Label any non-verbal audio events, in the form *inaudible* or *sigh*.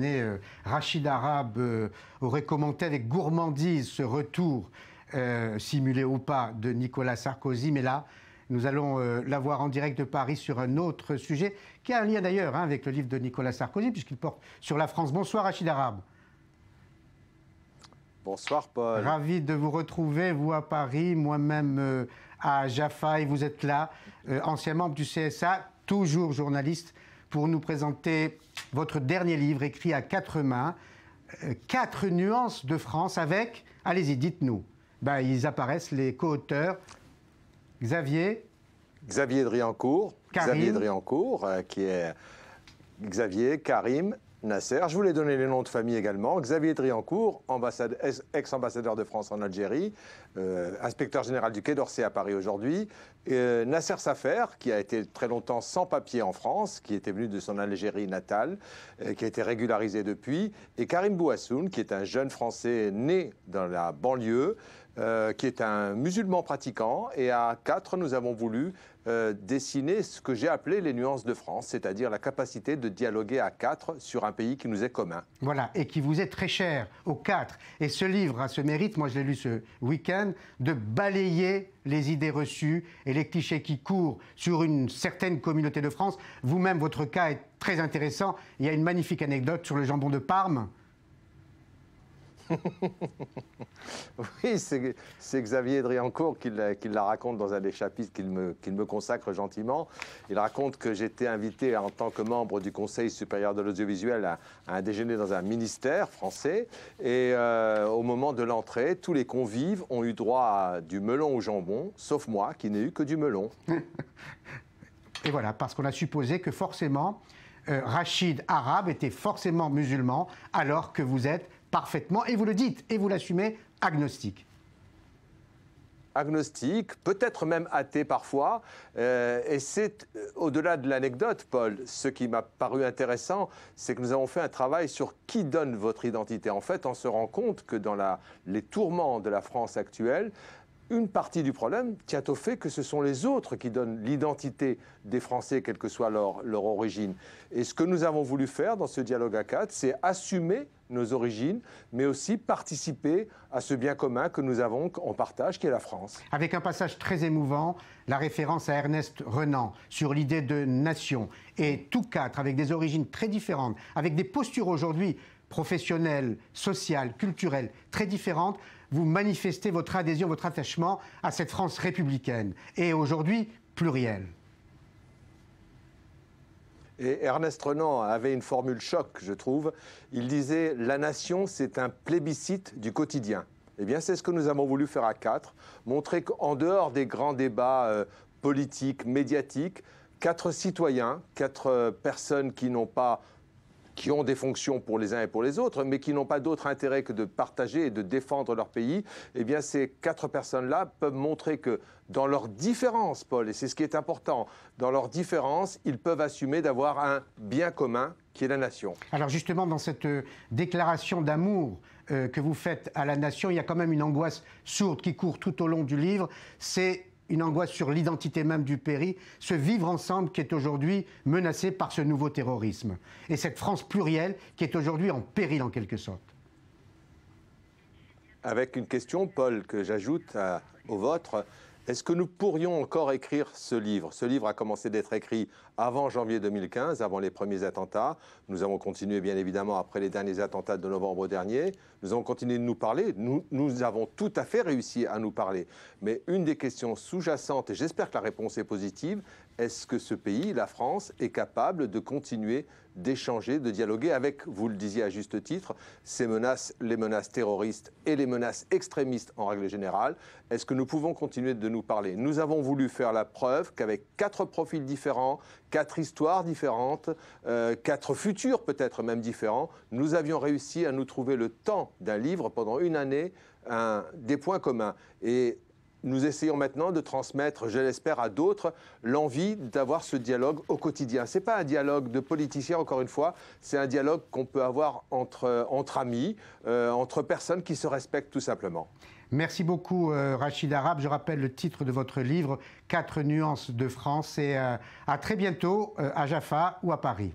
Euh, Rachid Arabe euh, aurait commenté avec gourmandise ce retour, euh, simulé ou pas, de Nicolas Sarkozy. Mais là, nous allons l'avoir en direct de Paris sur un autre sujet, qui a un lien d'ailleurs hein, avec le livre de Nicolas Sarkozy, puisqu'il porte sur la France. Bonsoir, Rachid Arabe. Bonsoir, Paul. Ravi de vous retrouver, vous à Paris, moi-même à Jaffa, et vous êtes là, ancien membre du CSA, toujours journaliste pour nous présenter votre dernier livre écrit à quatre mains, euh, Quatre nuances de France avec, allez-y, dites-nous. Ben, ils apparaissent les co-auteurs Xavier. Xavier Driancourt. Xavier Driancourt, euh, qui est Xavier, Karim Nasser. Je voulais donner les noms de famille également. Xavier Triancourt, ex-ambassadeur de France en Algérie, euh, inspecteur général du Quai d'Orsay à Paris aujourd'hui. Euh, Nasser Safer, qui a été très longtemps sans papier en France, qui était venu de son Algérie natale, euh, qui a été régularisé depuis. Et Karim Bouassoun, qui est un jeune Français né dans la banlieue. Euh, qui est un musulman pratiquant. Et à quatre, nous avons voulu euh, dessiner ce que j'ai appelé les nuances de France, c'est-à-dire la capacité de dialoguer à quatre sur un pays qui nous est commun. Voilà, et qui vous est très cher, aux quatre. Et ce livre a ce mérite, moi je l'ai lu ce week-end, de balayer les idées reçues et les clichés qui courent sur une certaine communauté de France. Vous-même, votre cas est très intéressant. Il y a une magnifique anecdote sur le jambon de Parme oui, c'est Xavier Driancourt qui la, raconte dans un des chapitres qu'il me, consacre gentiment. Il raconte que j'étais invité en tant que membre du Conseil supérieur de l'audiovisuel à, un déjeuner dans un ministère français. Et euh, au moment de l'entrée, tous les convives ont eu droit à du melon au jambon, sauf moi qui n'ai eu que du melon. *laughs* Et voilà, parce qu'on a supposé que forcément, euh, Rachid arabe était forcément musulman, alors que vous êtes parfaitement, et vous le dites, et vous l'assumez, agnostique agnostique, peut-être même athée parfois. Euh, et c'est euh, au-delà de l'anecdote, Paul, ce qui m'a paru intéressant, c'est que nous avons fait un travail sur qui donne votre identité. En fait, on se rend compte que dans les tourments de la France actuelle, une partie du problème tient au fait que ce sont les autres qui donnent l'identité des Français, quelle que soit leur, leur, origine. Et ce que nous avons voulu faire dans ce dialogue à quatre, c'est assumer nos origines, mais aussi participer à ce bien commun que nous avons en partage, qui est la France. Avec un passage très émouvant, la référence à Ernest Renan sur l'idée de nation, et tous quatre avec des origines très différentes, avec des postures aujourd'hui professionnelle, sociale, culturelle, très différente, vous manifestez votre adhésion, votre attachement à cette France républicaine et aujourd'hui plurielle. Et Ernest Renan avait une formule choc, je trouve. Il disait La nation, c'est un plébiscite du quotidien. Eh bien, c'est ce que nous avons voulu faire à quatre montrer qu'en dehors des grands débats euh, politiques, médiatiques, quatre citoyens, quatre euh, personnes qui n'ont pas qui ont des fonctions pour les uns et pour les autres, mais qui n'ont pas d'autre intérêt que de partager et de défendre leur pays, eh bien ces quatre personnes-là peuvent montrer que dans leur différence, Paul, et c'est ce qui est important, dans leur différence, ils peuvent assumer d'avoir un bien commun qui est la nation. Alors justement, dans cette euh, déclaration d'amour euh, que vous faites à la nation, il y a quand même une angoisse sourde qui court tout au long du livre, c'est une angoisse sur l'identité même du péril, ce vivre ensemble qui est aujourd'hui menacé par ce nouveau terrorisme. Et cette France plurielle qui est aujourd'hui en péril en quelque sorte. Avec une question, Paul, que j'ajoute au vôtre. Est-ce que nous pourrions encore écrire ce livre Ce livre a commencé d'être écrit avant janvier 2015, avant les premiers attentats. Nous avons continué, bien évidemment, après les derniers attentats de novembre dernier. Nous avons continué de nous parler. Nous, avons tout à fait réussi à nous parler. Mais une des questions sous-jacentes, et j'espère que la réponse est positive, est-ce que ce pays, la France, est capable de continuer d'échanger, de dialoguer avec, vous le disiez à juste titre, ces menaces, les menaces terroristes et les menaces extrémistes en règle générale Est-ce que nous pouvons continuer de nous parler Nous avons voulu faire la preuve qu'avec quatre profils différents, quatre histoires différentes, euh, quatre futurs peut-être même différents, nous avions réussi à nous trouver le temps d'un livre pendant une année, des points communs. Et nous essayons maintenant de transmettre, je l'espère, à d'autres l'envie d'avoir ce dialogue au quotidien. Ce n'est pas un dialogue de politiciens, encore une fois, c'est un dialogue qu'on peut avoir entre, euh, entre amis, euh, entre personnes qui se respectent tout simplement. Merci beaucoup, euh, Rachid Arab. Je rappelle le titre de votre livre, Quatre nuances de France. Et à très bientôt à Jaffa ou à Paris.